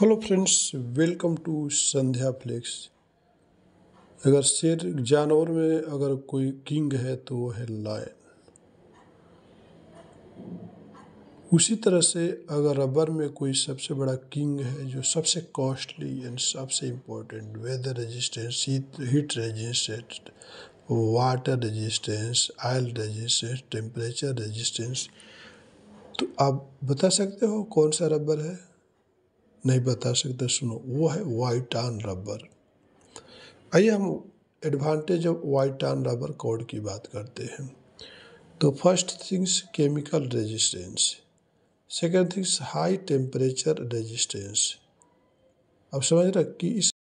hello friends welcome to Sandhya flex अगर शेर जानवर में अगर कोई किंग है तो वो है लायन उसी तरह से अगर रबर में कोई सबसे बड़ा किंग है जो सबसे कॉस्टली एंड सबसे important weather resistance heat heat resistance water resistance oil resistance temperature resistance तो आप बता सकते हो कौन सा रबर है नहीं बता सकते सुनो वो है वाइट ऑन रबर आइए हम advantage of Viton rubber cord की बात करते हैं तो first things chemical resistance second things high temperature resistance अब समझ रख कि इस